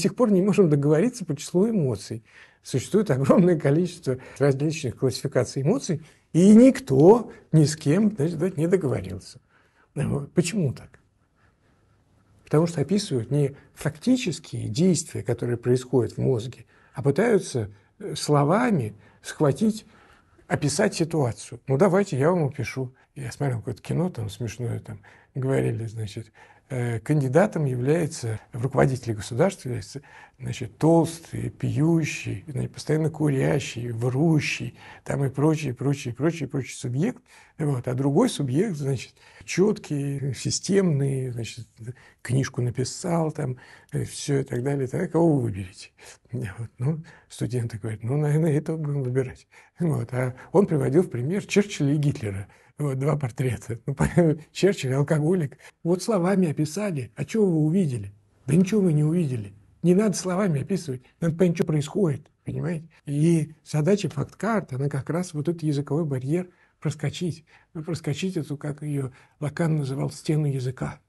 сих пор не можем договориться по числу эмоций. Существует огромное количество различных классификаций эмоций, и никто ни с кем значит, не договорился. Почему так? Потому что описывают не фактические действия, которые происходят в мозге, а пытаются э, словами схватить, описать ситуацию. Ну, давайте я вам опишу. Я смотрел какое-то кино там смешное, там говорили, значит, Э, кандидатом является, руководитель государства является значит, толстый, пьющий, постоянно курящий, врущий, там и прочее, прочее, прочее, прочий субъект. Вот. А другой субъект, значит, четкий, системный, значит, книжку написал, там, э, все и так далее. Так, кого вы выберете? Вот. Ну, студенты говорят, ну, наверное, это будем выбирать. Вот. А он приводил в пример Черчилля и Гитлера – вот два портрета. Ну, Черчилль алкоголик. Вот словами описали. А чего вы увидели? Да ничего вы не увидели. Не надо словами описывать. Надо понять, что происходит. Понимаете? И задача факт-карт, она как раз вот этот языковой барьер проскочить. Ну, проскочить эту, как ее Лакан называл, стену языка.